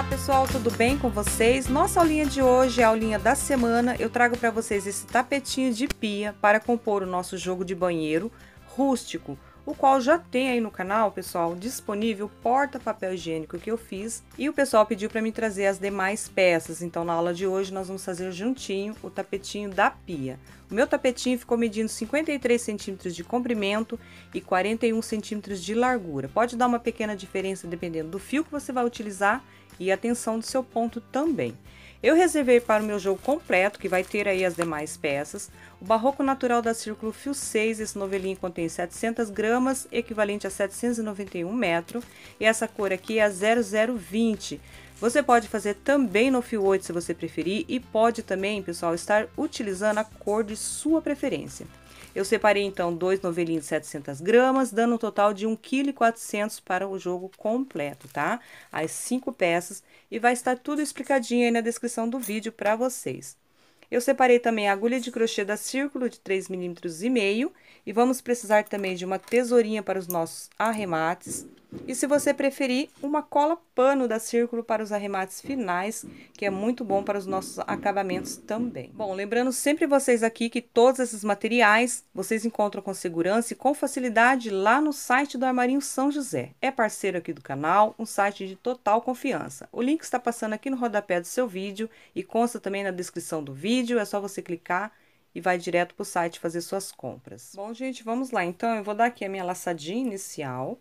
Olá pessoal, tudo bem com vocês? Nossa aulinha de hoje é a aulinha da semana. Eu trago para vocês esse tapetinho de pia para compor o nosso jogo de banheiro rústico o qual já tem aí no canal, pessoal, disponível porta-papel higiênico que eu fiz e o pessoal pediu para me trazer as demais peças. Então, na aula de hoje, nós vamos fazer juntinho o tapetinho da pia. O meu tapetinho ficou medindo 53 centímetros de comprimento e 41 centímetros de largura. Pode dar uma pequena diferença dependendo do fio que você vai utilizar e a tensão do seu ponto também. Eu reservei para o meu jogo completo, que vai ter aí as demais peças, o Barroco Natural da Círculo Fio 6, esse novelinho contém 700 gramas, equivalente a 791 metros, e essa cor aqui é a 0020. Você pode fazer também no fio 8 se você preferir, e pode também, pessoal, estar utilizando a cor de sua preferência. Eu separei então dois novelinhos de 700 gramas, dando um total de 1,4 kg para o jogo completo, tá? As cinco peças e vai estar tudo explicadinho aí na descrição do vídeo para vocês. Eu separei também a agulha de crochê da Círculo de 3,5 mm e meio e vamos precisar também de uma tesourinha para os nossos arremates. E se você preferir, uma cola pano da Círculo para os arremates finais, que é muito bom para os nossos acabamentos também. Bom, lembrando sempre vocês aqui que todos esses materiais vocês encontram com segurança e com facilidade lá no site do Armarinho São José. É parceiro aqui do canal, um site de total confiança. O link está passando aqui no rodapé do seu vídeo e consta também na descrição do vídeo, é só você clicar e vai direto para o site fazer suas compras. Bom, gente, vamos lá. Então, eu vou dar aqui a minha laçadinha inicial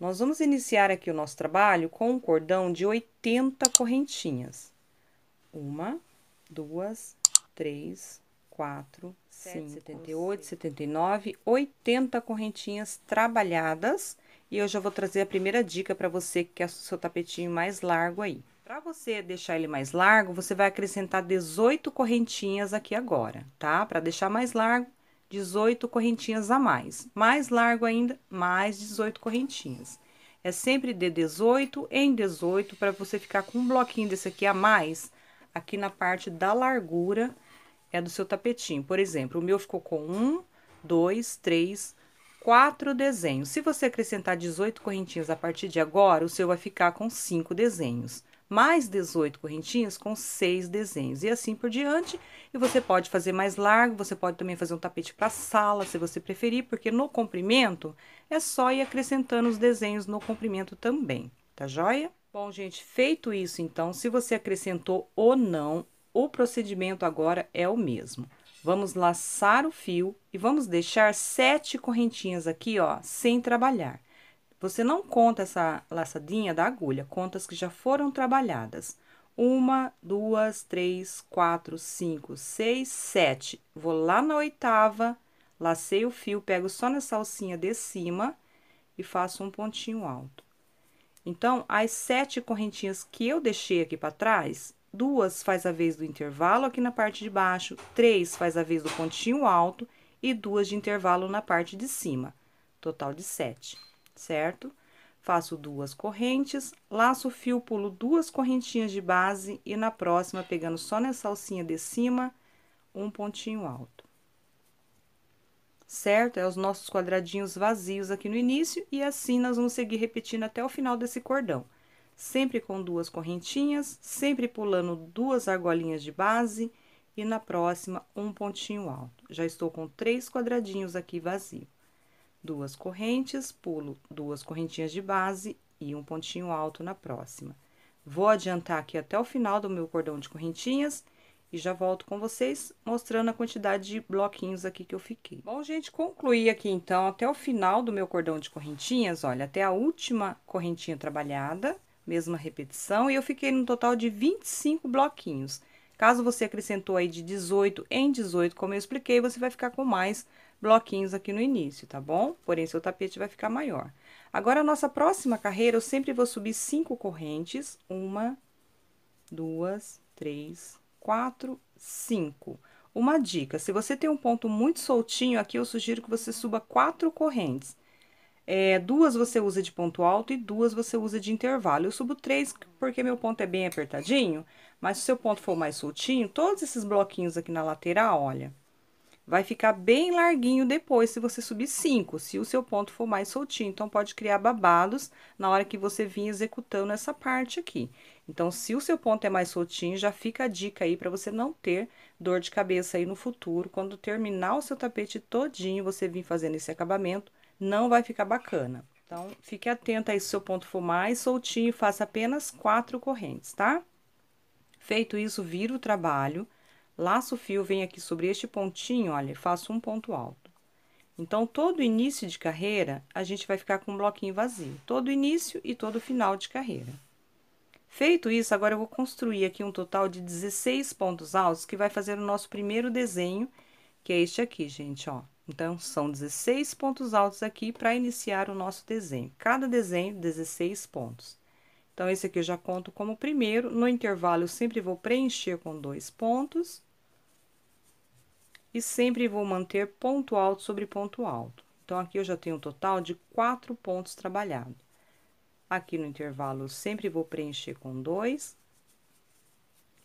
nós vamos iniciar aqui o nosso trabalho com um cordão de 80 correntinhas. Uma, duas, três, quatro, cinco, e nove, 80 correntinhas trabalhadas. E eu já vou trazer a primeira dica para você que quer é o seu tapetinho mais largo aí. Para você deixar ele mais largo, você vai acrescentar 18 correntinhas aqui agora, tá? Para deixar mais largo, 18 correntinhas a mais. Mais largo ainda, mais 18 correntinhas. É sempre de 18 em 18 para você ficar com um bloquinho desse aqui a mais aqui na parte da largura é do seu tapetinho. Por exemplo, o meu ficou com 1, 2, 3, 4 desenhos. Se você acrescentar 18 correntinhas a partir de agora, o seu vai ficar com 5 desenhos mais 18 correntinhas com seis desenhos, e assim por diante. E você pode fazer mais largo, você pode também fazer um tapete para sala, se você preferir, porque no comprimento é só ir acrescentando os desenhos no comprimento também, tá joia? Bom, gente, feito isso, então, se você acrescentou ou não, o procedimento agora é o mesmo. Vamos laçar o fio e vamos deixar sete correntinhas aqui, ó, sem trabalhar. Você não conta essa laçadinha da agulha, conta as que já foram trabalhadas. Uma, duas, três, quatro, cinco, seis, sete. Vou lá na oitava, lacei o fio, pego só nessa alcinha de cima e faço um pontinho alto. Então, as sete correntinhas que eu deixei aqui para trás, duas faz a vez do intervalo aqui na parte de baixo, três faz a vez do pontinho alto e duas de intervalo na parte de cima. Total de sete certo? Faço duas correntes, laço o fio, pulo duas correntinhas de base e na próxima, pegando só nessa alcinha de cima, um pontinho alto. Certo? É os nossos quadradinhos vazios aqui no início e assim nós vamos seguir repetindo até o final desse cordão. Sempre com duas correntinhas, sempre pulando duas argolinhas de base e na próxima um pontinho alto. Já estou com três quadradinhos aqui vazios duas correntes, pulo duas correntinhas de base e um pontinho alto na próxima. Vou adiantar aqui até o final do meu cordão de correntinhas e já volto com vocês mostrando a quantidade de bloquinhos aqui que eu fiquei. Bom, gente, concluí aqui então até o final do meu cordão de correntinhas, olha, até a última correntinha trabalhada, mesma repetição, e eu fiquei no total de 25 bloquinhos. Caso você acrescentou aí de 18 em 18, como eu expliquei, você vai ficar com mais bloquinhos aqui no início, tá bom? Porém, seu tapete vai ficar maior. Agora, a nossa próxima carreira, eu sempre vou subir cinco correntes. Uma, duas, três, quatro, cinco. Uma dica, se você tem um ponto muito soltinho aqui, eu sugiro que você suba quatro correntes. É, duas você usa de ponto alto e duas você usa de intervalo. Eu subo três porque meu ponto é bem apertadinho, mas se o seu ponto for mais soltinho, todos esses bloquinhos aqui na lateral, olha, Vai ficar bem larguinho depois, se você subir 5, se o seu ponto for mais soltinho. Então, pode criar babados na hora que você vir executando essa parte aqui. Então, se o seu ponto é mais soltinho, já fica a dica aí para você não ter dor de cabeça aí no futuro. Quando terminar o seu tapete todinho, você vir fazendo esse acabamento, não vai ficar bacana. Então, fique atenta aí se o seu ponto for mais soltinho, faça apenas quatro correntes, tá? Feito isso, vira o trabalho Laço o fio, venho aqui sobre este pontinho, olha, faço um ponto alto. Então, todo início de carreira, a gente vai ficar com um bloquinho vazio. Todo início e todo final de carreira. Feito isso, agora eu vou construir aqui um total de 16 pontos altos, que vai fazer o nosso primeiro desenho, que é este aqui, gente, ó. Então, são 16 pontos altos aqui para iniciar o nosso desenho. Cada desenho, 16 pontos. Então, esse aqui eu já conto como primeiro. No intervalo, eu sempre vou preencher com dois pontos e sempre vou manter ponto alto sobre ponto alto. Então, aqui eu já tenho um total de quatro pontos trabalhados. Aqui no intervalo, eu sempre vou preencher com dois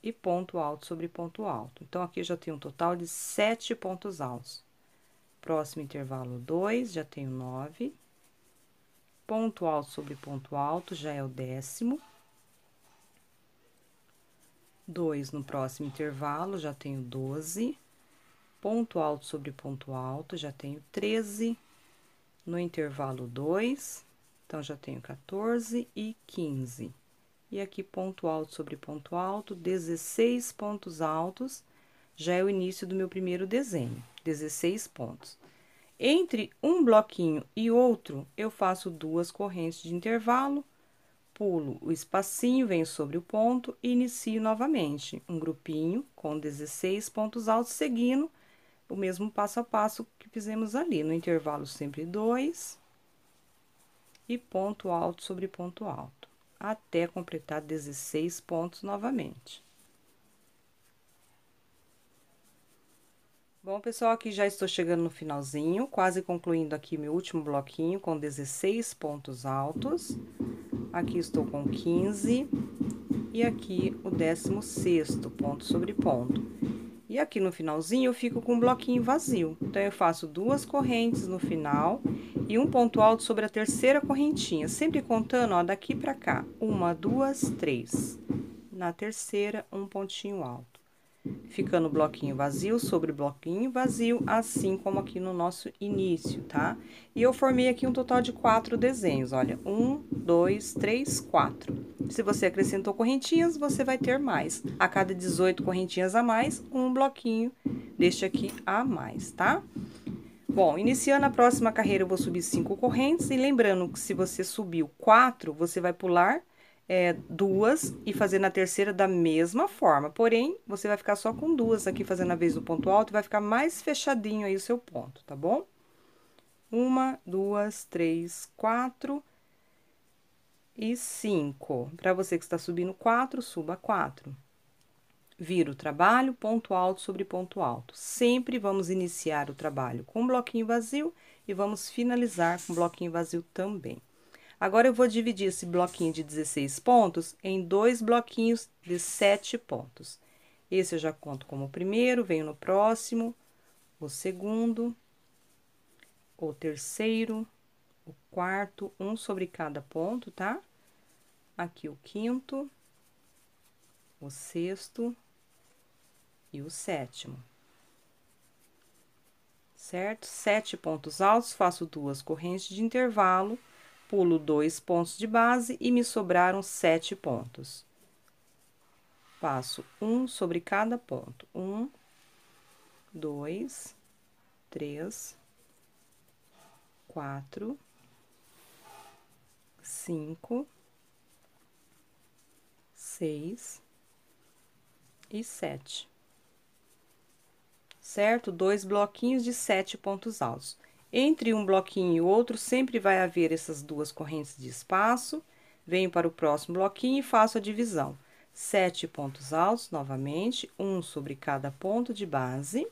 e ponto alto sobre ponto alto. Então, aqui eu já tenho um total de sete pontos altos. Próximo intervalo, dois, já tenho nove. Ponto alto sobre ponto alto, já é o décimo. Dois no próximo intervalo, já tenho doze ponto alto sobre ponto alto, já tenho 13 no intervalo 2, então já tenho 14 e 15. E aqui ponto alto sobre ponto alto, 16 pontos altos, já é o início do meu primeiro desenho, 16 pontos. Entre um bloquinho e outro, eu faço duas correntes de intervalo, pulo o espacinho, venho sobre o ponto e inicio novamente um grupinho com 16 pontos altos seguindo o mesmo passo a passo que fizemos ali, no intervalo sempre dois e ponto alto sobre ponto alto, até completar 16 pontos novamente. Bom, pessoal, aqui já estou chegando no finalzinho, quase concluindo aqui meu último bloquinho com 16 pontos altos. Aqui estou com 15 e aqui o 16 ponto sobre ponto. E aqui no finalzinho eu fico com um bloquinho vazio. Então, eu faço duas correntes no final e um ponto alto sobre a terceira correntinha. Sempre contando, ó, daqui pra cá. Uma, duas, três. Na terceira, um pontinho alto ficando bloquinho vazio sobre bloquinho vazio, assim como aqui no nosso início, tá? E eu formei aqui um total de quatro desenhos, olha, um, dois, três, quatro. Se você acrescentou correntinhas, você vai ter mais. A cada 18 correntinhas a mais, um bloquinho deste aqui a mais, tá? Bom, iniciando a próxima carreira, eu vou subir cinco correntes, e lembrando que se você subiu quatro, você vai pular é, duas e fazer na terceira da mesma forma. Porém, você vai ficar só com duas aqui fazendo a vez do ponto alto e vai ficar mais fechadinho aí o seu ponto, tá bom? Uma, duas, três, quatro e cinco. Para você que está subindo quatro, suba quatro. Vira o trabalho, ponto alto sobre ponto alto. Sempre vamos iniciar o trabalho com um bloquinho vazio e vamos finalizar com um bloquinho vazio também. Agora eu vou dividir esse bloquinho de 16 pontos em dois bloquinhos de 7 pontos. Esse eu já conto como o primeiro, venho no próximo, o segundo, o terceiro, o quarto, um sobre cada ponto, tá? Aqui o quinto, o sexto e o sétimo. Certo? Sete pontos altos, faço duas correntes de intervalo pulo dois pontos de base e me sobraram sete pontos. Passo um sobre cada ponto. Um, dois, três, quatro, cinco, seis e sete. Certo? Dois bloquinhos de sete pontos altos. Entre um bloquinho e outro, sempre vai haver essas duas correntes de espaço. Venho para o próximo bloquinho e faço a divisão. Sete pontos altos, novamente, um sobre cada ponto de base.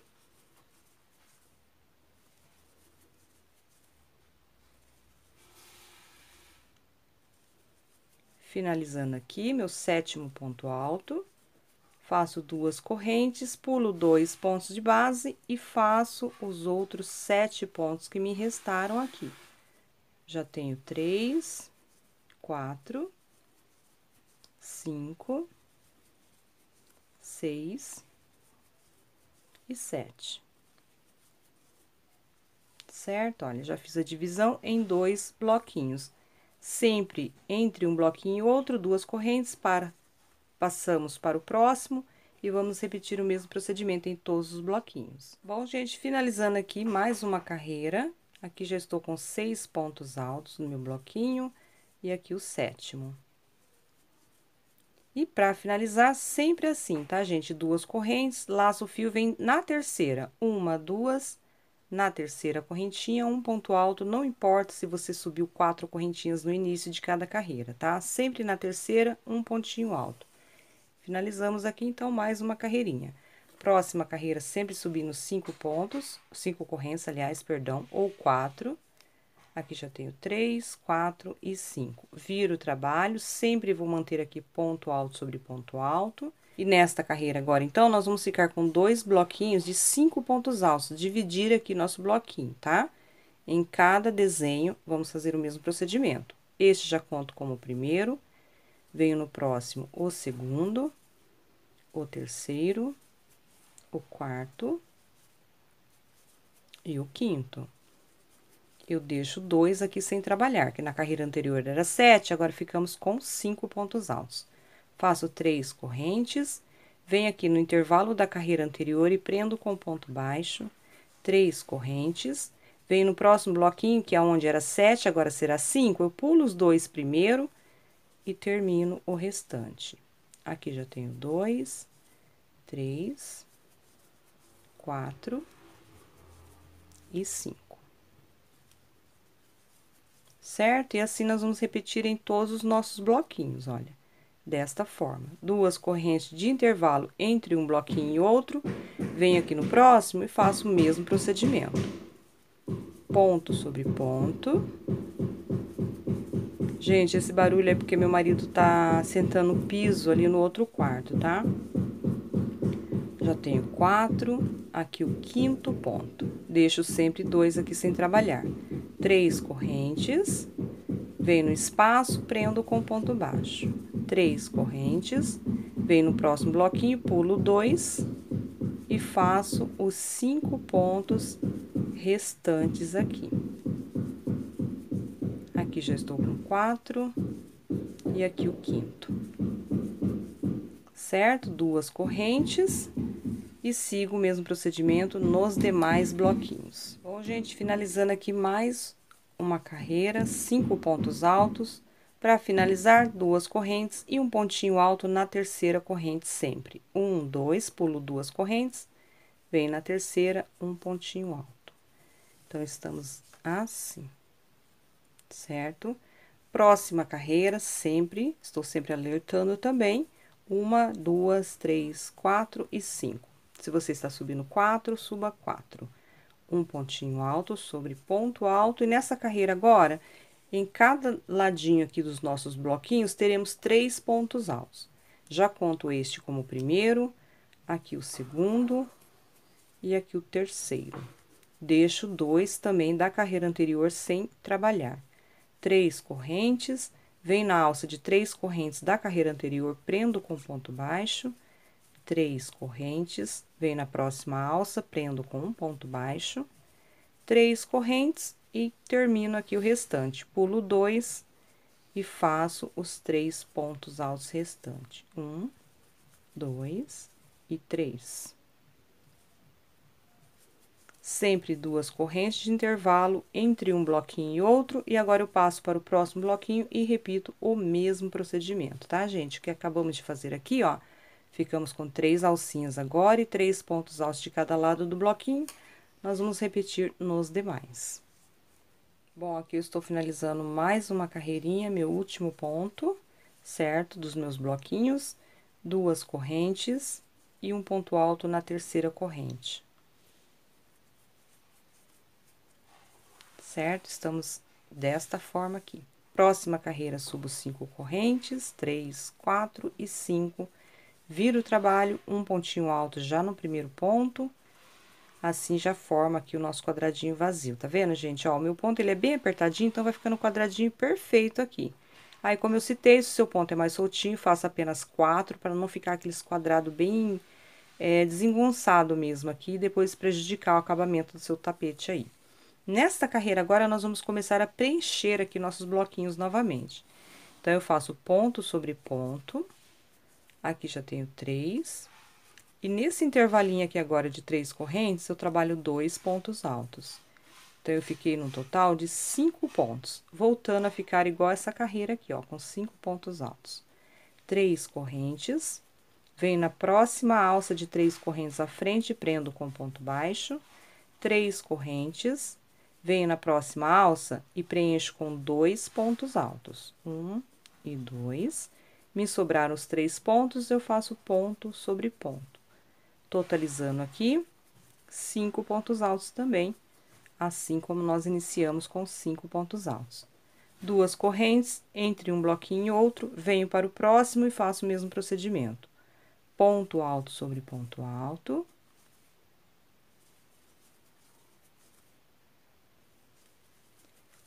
Finalizando aqui, meu sétimo ponto alto faço duas correntes, pulo dois pontos de base e faço os outros sete pontos que me restaram aqui. Já tenho três, quatro, cinco, seis e sete. Certo? Olha, já fiz a divisão em dois bloquinhos. Sempre entre um bloquinho e outro, duas correntes para Passamos para o próximo e vamos repetir o mesmo procedimento em todos os bloquinhos. Bom, gente, finalizando aqui mais uma carreira. Aqui já estou com seis pontos altos no meu bloquinho e aqui o sétimo. E para finalizar, sempre assim, tá, gente? Duas correntes, laço o fio vem na terceira. Uma, duas, na terceira correntinha, um ponto alto, não importa se você subiu quatro correntinhas no início de cada carreira, tá? Sempre na terceira, um pontinho alto. Finalizamos aqui, então, mais uma carreirinha. Próxima carreira, sempre subindo cinco pontos, cinco ocorrências, aliás, perdão, ou quatro. Aqui já tenho três, quatro e cinco. Viro o trabalho, sempre vou manter aqui ponto alto sobre ponto alto. E nesta carreira agora, então, nós vamos ficar com dois bloquinhos de cinco pontos altos, dividir aqui nosso bloquinho, tá? Em cada desenho, vamos fazer o mesmo procedimento. Este já conto como o primeiro Venho no próximo o segundo, o terceiro, o quarto e o quinto. Eu deixo dois aqui sem trabalhar, que na carreira anterior era sete, agora ficamos com cinco pontos altos. Faço três correntes, venho aqui no intervalo da carreira anterior e prendo com ponto baixo, três correntes. Venho no próximo bloquinho, que aonde é era sete, agora será cinco, eu pulo os dois primeiro e termino o restante. Aqui já tenho dois, três, quatro e cinco. Certo? E assim nós vamos repetir em todos os nossos bloquinhos, olha. Desta forma, duas correntes de intervalo entre um bloquinho e outro, venho aqui no próximo e faço o mesmo procedimento. Ponto sobre ponto Gente, esse barulho é porque meu marido tá sentando piso ali no outro quarto, tá? Já tenho quatro, aqui o quinto ponto. Deixo sempre dois aqui sem trabalhar. Três correntes, vem no espaço, prendo com ponto baixo. Três correntes, vem no próximo bloquinho, pulo dois e faço os cinco pontos restantes aqui já estou com quatro, e aqui o quinto. Certo? Duas correntes e sigo o mesmo procedimento nos demais bloquinhos. Bom, gente, finalizando aqui mais uma carreira, cinco pontos altos. Para finalizar, duas correntes e um pontinho alto na terceira corrente sempre. Um, dois, pulo duas correntes, vem na terceira, um pontinho alto. Então, estamos assim certo? Próxima carreira, sempre, estou sempre alertando também, uma, duas, três, quatro e cinco. Se você está subindo quatro, suba quatro. Um pontinho alto sobre ponto alto, e nessa carreira agora, em cada ladinho aqui dos nossos bloquinhos, teremos três pontos altos. Já conto este como o primeiro, aqui o segundo e aqui o terceiro. Deixo dois também da carreira anterior sem trabalhar três correntes, venho na alça de três correntes da carreira anterior, prendo com ponto baixo, três correntes, venho na próxima alça, prendo com um ponto baixo, três correntes e termino aqui o restante. Pulo dois e faço os três pontos altos restantes. Um, dois e três sempre duas correntes de intervalo entre um bloquinho e outro, e agora eu passo para o próximo bloquinho e repito o mesmo procedimento, tá, gente? O que acabamos de fazer aqui, ó, ficamos com três alcinhas agora e três pontos altos de cada lado do bloquinho, nós vamos repetir nos demais. Bom, aqui eu estou finalizando mais uma carreirinha, meu último ponto, certo? Dos meus bloquinhos, duas correntes e um ponto alto na terceira corrente. certo? Estamos desta forma aqui. Próxima carreira, subo cinco correntes, três, quatro e cinco. Viro o trabalho, um pontinho alto já no primeiro ponto. Assim, já forma aqui o nosso quadradinho vazio, tá vendo, gente? Ó, o meu ponto, ele é bem apertadinho, então vai ficando um quadradinho perfeito aqui. Aí, como eu citei, se o seu ponto é mais soltinho, faça apenas quatro, para não ficar aqueles quadrado bem é, desengonçado mesmo aqui, e depois prejudicar o acabamento do seu tapete aí. Nesta carreira agora, nós vamos começar a preencher aqui nossos bloquinhos novamente. Então, eu faço ponto sobre ponto. Aqui já tenho três. E nesse intervalinho aqui agora de três correntes, eu trabalho dois pontos altos. Então, eu fiquei num total de cinco pontos, voltando a ficar igual essa carreira aqui, ó, com cinco pontos altos. Três correntes, venho na próxima alça de três correntes à frente, prendo com ponto baixo, três correntes, Venho na próxima alça e preencho com dois pontos altos. Um e dois. Me sobraram os três pontos, eu faço ponto sobre ponto. Totalizando aqui, cinco pontos altos também, assim como nós iniciamos com cinco pontos altos. Duas correntes, entre um bloquinho e outro, venho para o próximo e faço o mesmo procedimento. Ponto alto sobre ponto alto,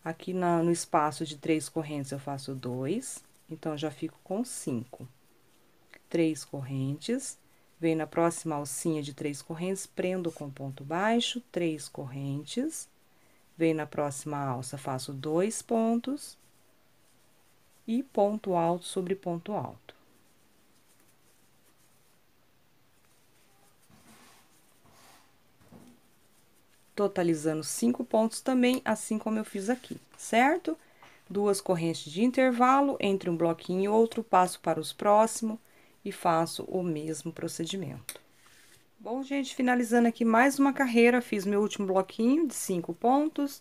Aqui na, no espaço de três correntes, eu faço dois, então, já fico com cinco. Três correntes, venho na próxima alcinha de três correntes, prendo com ponto baixo, três correntes. Venho na próxima alça, faço dois pontos. E ponto alto sobre ponto alto. totalizando cinco pontos também, assim como eu fiz aqui, certo? Duas correntes de intervalo entre um bloquinho e outro, passo para os próximos e faço o mesmo procedimento. Bom, gente, finalizando aqui mais uma carreira, fiz meu último bloquinho de cinco pontos,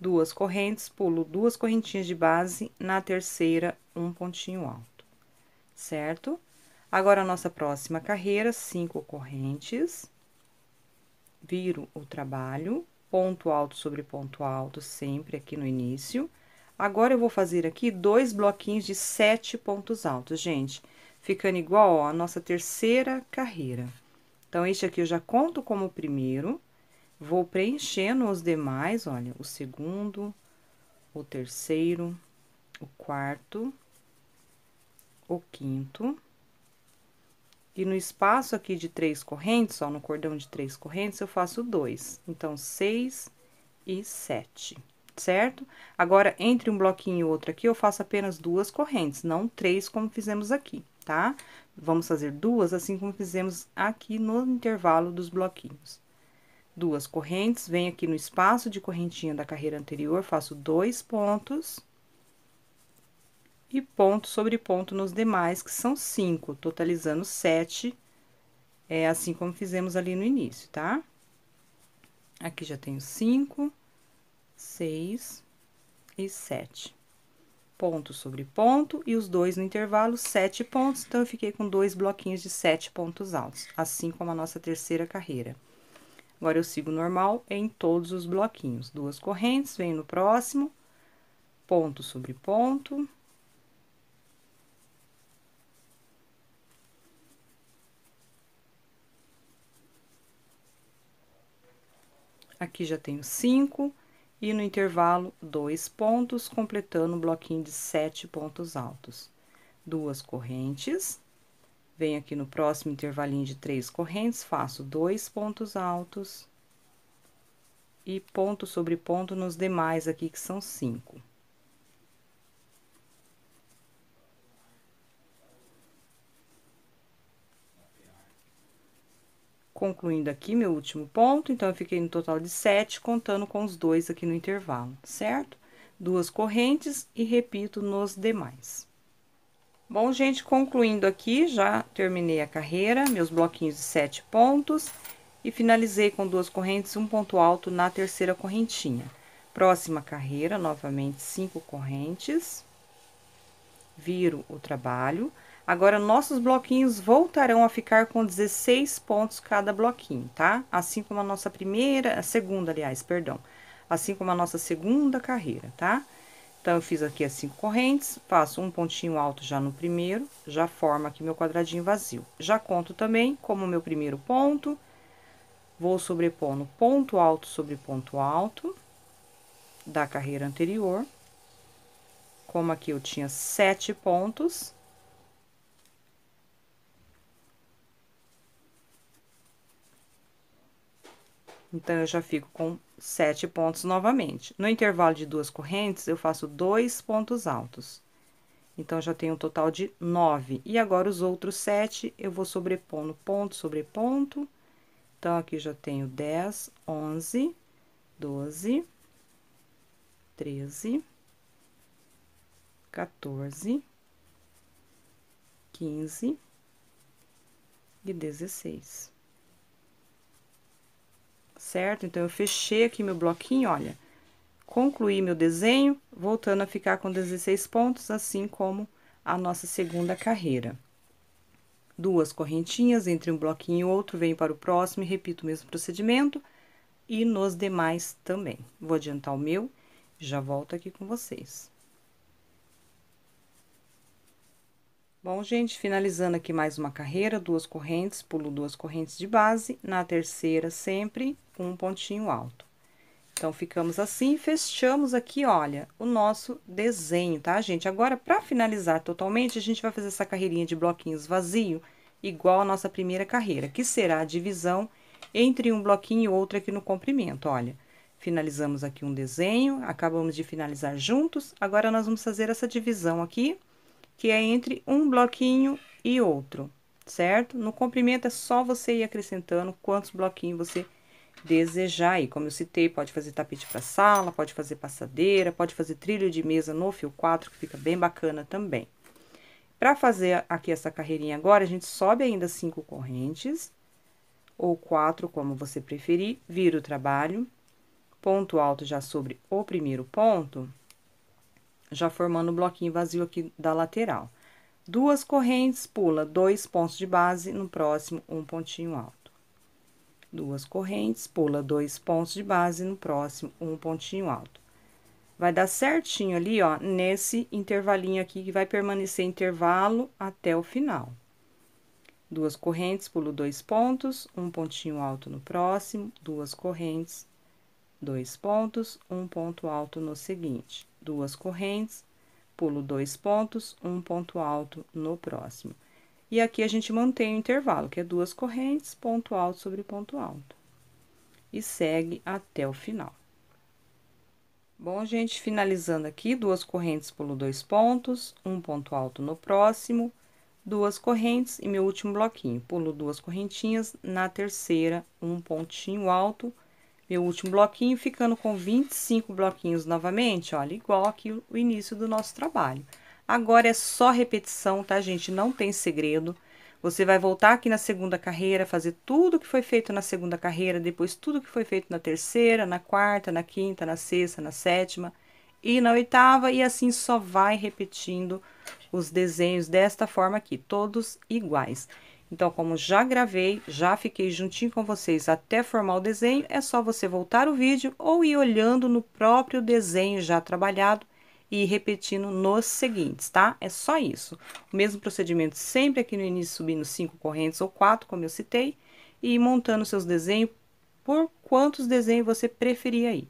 duas correntes, pulo duas correntinhas de base, na terceira, um pontinho alto, certo? Agora, a nossa próxima carreira, cinco correntes viro o trabalho, ponto alto sobre ponto alto, sempre aqui no início. Agora, eu vou fazer aqui dois bloquinhos de sete pontos altos, gente, ficando igual, ó, a nossa terceira carreira. Então, este aqui eu já conto como o primeiro, vou preenchendo os demais, olha, o segundo, o terceiro, o quarto, o quinto, e no espaço aqui de três correntes, ó, no cordão de três correntes, eu faço dois. Então, seis e sete, certo? Agora, entre um bloquinho e outro aqui, eu faço apenas duas correntes, não três como fizemos aqui, tá? Vamos fazer duas, assim como fizemos aqui no intervalo dos bloquinhos. Duas correntes, venho aqui no espaço de correntinha da carreira anterior, faço dois pontos e ponto sobre ponto nos demais, que são cinco, totalizando sete, é assim como fizemos ali no início, tá? Aqui já tenho cinco, seis e sete. Ponto sobre ponto e os dois no intervalo, sete pontos, então eu fiquei com dois bloquinhos de sete pontos altos, assim como a nossa terceira carreira. Agora, eu sigo normal em todos os bloquinhos. Duas correntes, venho no próximo, ponto sobre ponto, Aqui já tenho cinco, e no intervalo, dois pontos, completando um bloquinho de sete pontos altos. Duas correntes, venho aqui no próximo intervalinho de três correntes, faço dois pontos altos, e ponto sobre ponto nos demais aqui, que são cinco. concluindo aqui meu último ponto, então, eu fiquei no total de sete, contando com os dois aqui no intervalo, certo? Duas correntes e repito nos demais. Bom, gente, concluindo aqui, já terminei a carreira, meus bloquinhos de sete pontos, e finalizei com duas correntes, um ponto alto na terceira correntinha. Próxima carreira, novamente, cinco correntes, viro o trabalho Agora, nossos bloquinhos voltarão a ficar com 16 pontos cada bloquinho, tá? Assim como a nossa primeira, a segunda, aliás, perdão. Assim como a nossa segunda carreira, tá? Então, eu fiz aqui as cinco correntes, faço um pontinho alto já no primeiro, já forma aqui meu quadradinho vazio. Já conto também como meu primeiro ponto, vou sobrepondo ponto alto sobre ponto alto da carreira anterior. Como aqui eu tinha sete pontos, Então, eu já fico com sete pontos novamente. No intervalo de duas correntes, eu faço dois pontos altos. Então, já tenho um total de nove. E agora, os outros sete, eu vou sobrepondo ponto sobre ponto. Então, aqui já tenho dez, onze, doze, treze, quatorze, quinze e dezesseis certo? Então, eu fechei aqui meu bloquinho, olha, concluí meu desenho, voltando a ficar com 16 pontos, assim como a nossa segunda carreira. Duas correntinhas entre um bloquinho e outro, venho para o próximo e repito o mesmo procedimento, e nos demais também. Vou adiantar o meu, já volto aqui com vocês. Bom, gente, finalizando aqui mais uma carreira, duas correntes, pulo duas correntes de base, na terceira sempre um pontinho alto. Então, ficamos assim, fechamos aqui, olha, o nosso desenho, tá, gente? Agora, para finalizar totalmente, a gente vai fazer essa carreirinha de bloquinhos vazio, igual a nossa primeira carreira, que será a divisão entre um bloquinho e outro aqui no comprimento, olha. Finalizamos aqui um desenho, acabamos de finalizar juntos, agora nós vamos fazer essa divisão aqui que é entre um bloquinho e outro, certo? No comprimento é só você ir acrescentando quantos bloquinhos você desejar aí. Como eu citei, pode fazer tapete para sala, pode fazer passadeira, pode fazer trilho de mesa no fio 4, que fica bem bacana também. Para fazer aqui essa carreirinha agora, a gente sobe ainda cinco correntes, ou quatro, como você preferir, vira o trabalho, ponto alto já sobre o primeiro ponto, já formando o um bloquinho vazio aqui da lateral. Duas correntes, pula dois pontos de base, no próximo, um pontinho alto. Duas correntes, pula dois pontos de base, no próximo, um pontinho alto. Vai dar certinho ali, ó, nesse intervalinho aqui, que vai permanecer intervalo até o final. Duas correntes, pulo dois pontos, um pontinho alto no próximo, duas correntes, dois pontos, um ponto alto no seguinte duas correntes, pulo dois pontos, um ponto alto no próximo. E aqui a gente mantém o intervalo, que é duas correntes, ponto alto sobre ponto alto. E segue até o final. Bom, gente, finalizando aqui, duas correntes, pulo dois pontos, um ponto alto no próximo, duas correntes e meu último bloquinho. Pulo duas correntinhas, na terceira, um pontinho alto, meu último bloquinho, ficando com 25 bloquinhos novamente, olha, igual aqui o início do nosso trabalho. Agora é só repetição, tá, gente? Não tem segredo. Você vai voltar aqui na segunda carreira, fazer tudo que foi feito na segunda carreira, depois tudo que foi feito na terceira, na quarta, na quinta, na sexta, na sétima e na oitava, e assim só vai repetindo os desenhos desta forma aqui, todos iguais. Então, como já gravei, já fiquei juntinho com vocês até formar o desenho, é só você voltar o vídeo ou ir olhando no próprio desenho já trabalhado e repetindo nos seguintes, tá? É só isso. O mesmo procedimento sempre aqui no início, subindo cinco correntes ou quatro, como eu citei, e montando seus desenhos por quantos desenhos você preferir aí.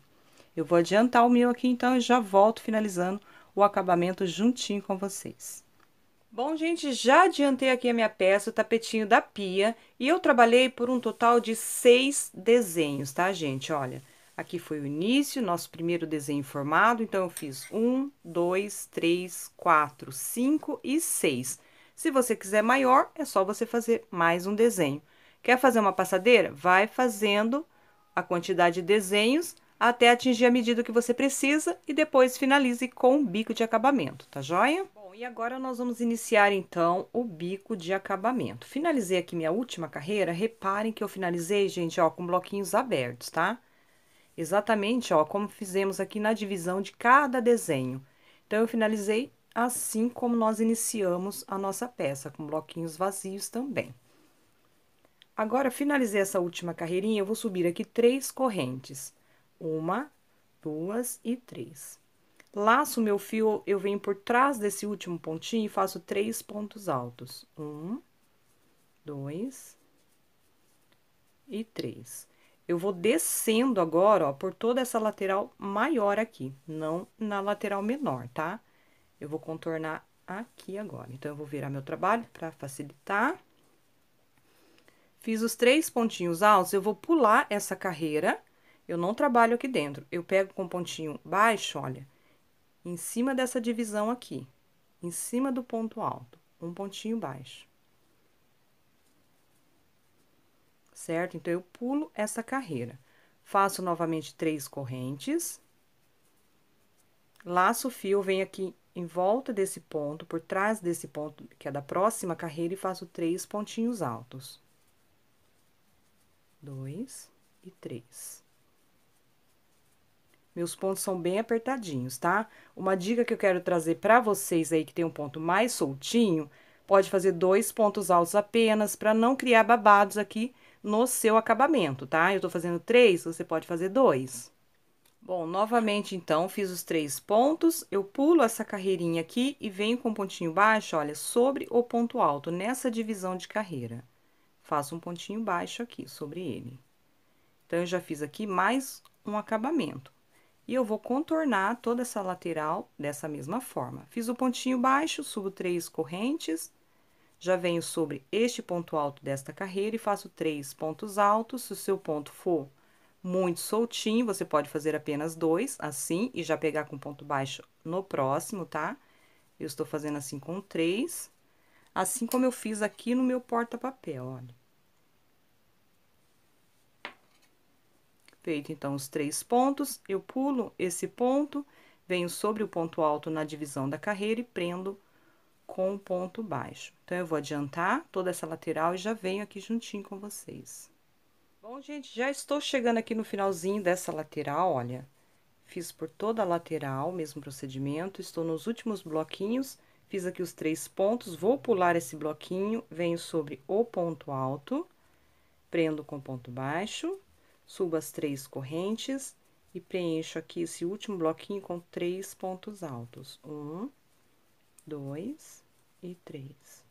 Eu vou adiantar o meu aqui, então, e já volto finalizando o acabamento juntinho com vocês. Bom, gente, já adiantei aqui a minha peça, o tapetinho da pia, e eu trabalhei por um total de seis desenhos, tá, gente? Olha, aqui foi o início, nosso primeiro desenho formado, então eu fiz um, dois, três, quatro, cinco e seis. Se você quiser maior, é só você fazer mais um desenho. Quer fazer uma passadeira? Vai fazendo a quantidade de desenhos até atingir a medida que você precisa e depois finalize com o bico de acabamento, tá joia? Bom, e agora nós vamos iniciar então o bico de acabamento. Finalizei aqui minha última carreira, reparem que eu finalizei, gente, ó, com bloquinhos abertos, tá? Exatamente, ó, como fizemos aqui na divisão de cada desenho. Então, eu finalizei assim como nós iniciamos a nossa peça, com bloquinhos vazios também. Agora, finalizei essa última carreirinha, eu vou subir aqui três correntes. Uma, duas e três. Laço meu fio, eu venho por trás desse último pontinho e faço três pontos altos. Um, dois e três. Eu vou descendo agora, ó, por toda essa lateral maior aqui, não na lateral menor, tá? Eu vou contornar aqui agora. Então, eu vou virar meu trabalho para facilitar. Fiz os três pontinhos altos, eu vou pular essa carreira. Eu não trabalho aqui dentro. Eu pego com pontinho baixo, olha em cima dessa divisão aqui, em cima do ponto alto, um pontinho baixo. Certo? Então, eu pulo essa carreira. Faço novamente três correntes. Laço o fio, venho aqui em volta desse ponto, por trás desse ponto, que é da próxima carreira, e faço três pontinhos altos. Dois e três. Meus pontos são bem apertadinhos, tá? Uma dica que eu quero trazer para vocês aí que tem um ponto mais soltinho, pode fazer dois pontos altos apenas para não criar babados aqui no seu acabamento, tá? Eu tô fazendo três, você pode fazer dois. Bom, novamente, então, fiz os três pontos, eu pulo essa carreirinha aqui e venho com o um pontinho baixo, olha, sobre o ponto alto, nessa divisão de carreira. Faço um pontinho baixo aqui sobre ele. Então, eu já fiz aqui mais um acabamento. E eu vou contornar toda essa lateral dessa mesma forma. Fiz o pontinho baixo, subo três correntes, já venho sobre este ponto alto desta carreira e faço três pontos altos. Se o seu ponto for muito soltinho, você pode fazer apenas dois, assim, e já pegar com ponto baixo no próximo, tá? Eu estou fazendo assim com três, assim como eu fiz aqui no meu porta-papel, olha. Feito, então, os três pontos, eu pulo esse ponto, venho sobre o ponto alto na divisão da carreira e prendo com o ponto baixo. Então, eu vou adiantar toda essa lateral e já venho aqui juntinho com vocês. Bom, gente, já estou chegando aqui no finalzinho dessa lateral, olha. Fiz por toda a lateral, mesmo procedimento, estou nos últimos bloquinhos, fiz aqui os três pontos, vou pular esse bloquinho, venho sobre o ponto alto, prendo com ponto baixo, Subo as três correntes e preencho aqui esse último bloquinho com três pontos altos. Um, dois e três.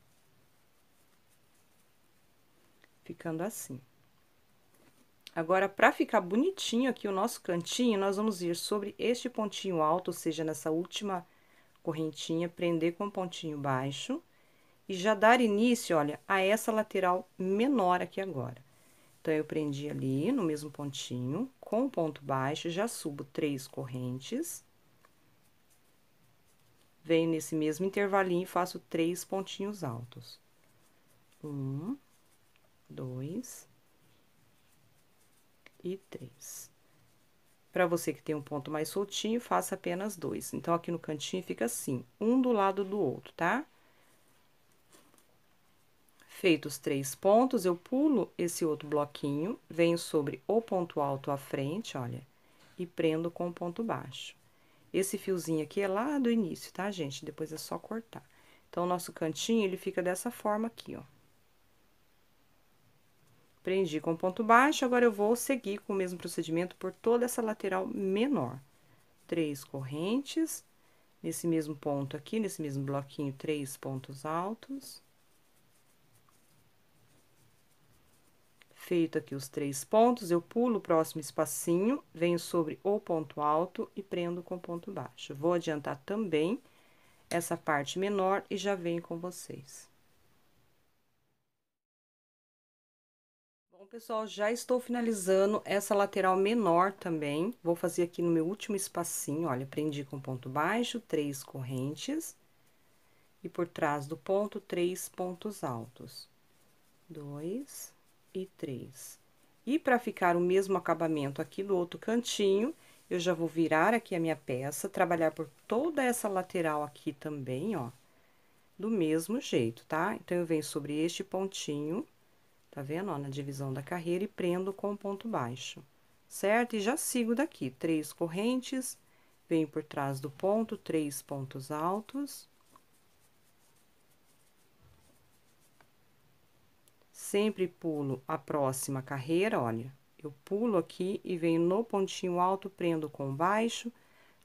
Ficando assim. Agora, para ficar bonitinho aqui o nosso cantinho, nós vamos ir sobre este pontinho alto, ou seja, nessa última correntinha, prender com pontinho baixo. E já dar início, olha, a essa lateral menor aqui agora. Então, eu prendi ali no mesmo pontinho, com o ponto baixo, já subo três correntes. Venho nesse mesmo intervalinho e faço três pontinhos altos. Um, dois e três. Para você que tem um ponto mais soltinho, faça apenas dois. Então, aqui no cantinho fica assim, um do lado do outro, tá? Feitos três pontos, eu pulo esse outro bloquinho, venho sobre o ponto alto à frente, olha, e prendo com o ponto baixo. Esse fiozinho aqui é lá do início, tá, gente? Depois é só cortar. Então, o nosso cantinho, ele fica dessa forma aqui, ó. Prendi com ponto baixo, agora eu vou seguir com o mesmo procedimento por toda essa lateral menor. Três correntes, nesse mesmo ponto aqui, nesse mesmo bloquinho, três pontos altos. Feito aqui os três pontos, eu pulo o próximo espacinho, venho sobre o ponto alto e prendo com ponto baixo. Vou adiantar também essa parte menor e já venho com vocês. Bom, pessoal, já estou finalizando essa lateral menor também. Vou fazer aqui no meu último espacinho, olha, prendi com ponto baixo, três correntes. E por trás do ponto, três pontos altos. Dois e três. E para ficar o mesmo acabamento aqui do outro cantinho, eu já vou virar aqui a minha peça, trabalhar por toda essa lateral aqui também, ó, do mesmo jeito, tá? Então, eu venho sobre este pontinho, tá vendo, ó, na divisão da carreira e prendo com ponto baixo, certo? E já sigo daqui, três correntes, venho por trás do ponto, três pontos altos Sempre pulo a próxima carreira, olha. Eu pulo aqui e venho no pontinho alto, prendo com baixo,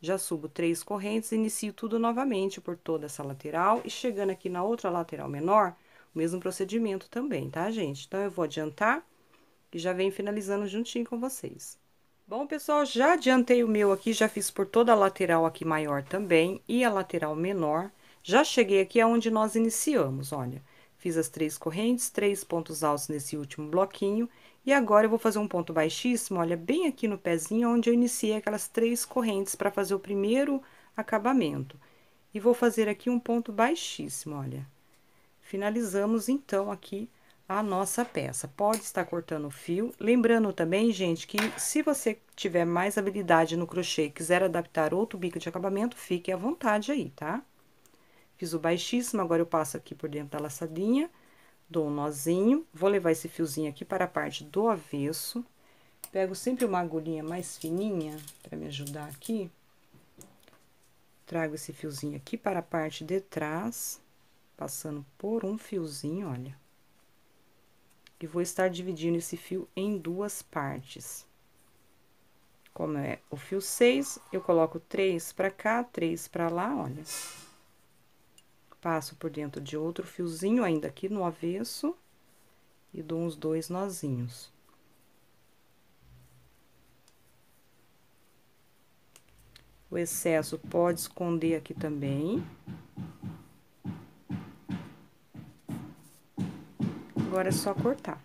já subo três correntes, inicio tudo novamente por toda essa lateral. E chegando aqui na outra lateral menor, o mesmo procedimento também, tá, gente? Então, eu vou adiantar e já venho finalizando juntinho com vocês. Bom, pessoal, já adiantei o meu aqui, já fiz por toda a lateral aqui maior também e a lateral menor. Já cheguei aqui aonde nós iniciamos, olha. Fiz as três correntes, três pontos altos nesse último bloquinho. E agora, eu vou fazer um ponto baixíssimo, olha, bem aqui no pezinho, onde eu iniciei aquelas três correntes para fazer o primeiro acabamento. E vou fazer aqui um ponto baixíssimo, olha. Finalizamos, então, aqui a nossa peça. Pode estar cortando o fio. Lembrando também, gente, que se você tiver mais habilidade no crochê e quiser adaptar outro bico de acabamento, fique à vontade aí, tá? Fiz o baixíssimo, agora eu passo aqui por dentro da laçadinha, dou um nozinho, vou levar esse fiozinho aqui para a parte do avesso. Pego sempre uma agulhinha mais fininha para me ajudar aqui. Trago esse fiozinho aqui para a parte de trás, passando por um fiozinho, olha. E vou estar dividindo esse fio em duas partes. Como é o fio 6, eu coloco três para cá, três para lá, Olha passo por dentro de outro fiozinho ainda aqui no avesso e dou uns dois nozinhos. O excesso pode esconder aqui também. Agora é só cortar.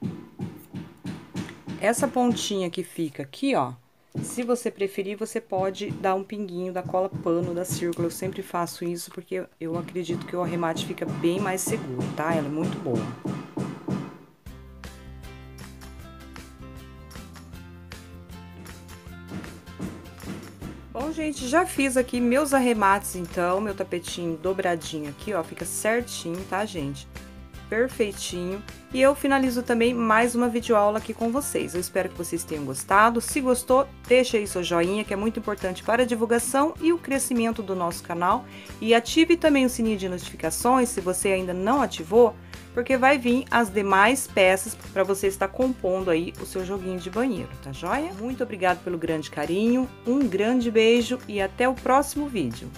Essa pontinha que fica aqui, ó, se você preferir, você pode dar um pinguinho da cola pano da círcula. Eu sempre faço isso porque eu acredito que o arremate fica bem mais seguro, tá? Ela é muito boa. Bom, gente, já fiz aqui meus arremates, então, meu tapetinho dobradinho aqui, ó, fica certinho, tá, gente? perfeitinho. E eu finalizo também mais uma videoaula aqui com vocês. Eu espero que vocês tenham gostado. Se gostou, deixa aí seu joinha, que é muito importante para a divulgação e o crescimento do nosso canal. E ative também o sininho de notificações, se você ainda não ativou, porque vai vir as demais peças para você estar compondo aí o seu joguinho de banheiro, tá joia? Muito obrigado pelo grande carinho, um grande beijo e até o próximo vídeo.